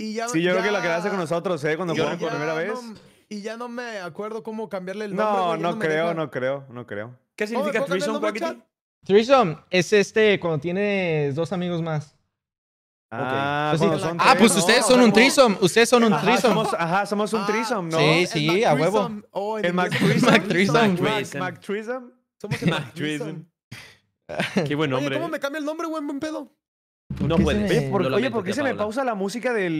sí, yo creo que la quedaste con nosotros, ¿eh? Cuando fueron por primera vez. Y ya no me acuerdo cómo cambiarle el nombre. No, no, creo, no creo, no creo. ¿Qué significa threesome, Quackity? Threesome es este cuando tienes dos amigos más. Ah, pues, ah pues ustedes son un trisom. Ustedes son un trisom. Ajá, somos, un ah, trisom, ¿no? Sí, sí, a huevo. el Mac Trisom. Mac Trisom. Somos el Qué buen nombre. ¿Cómo me cambia el nombre, buen pedo? No puede. Oye, ¿por, qué se me pausa la música del,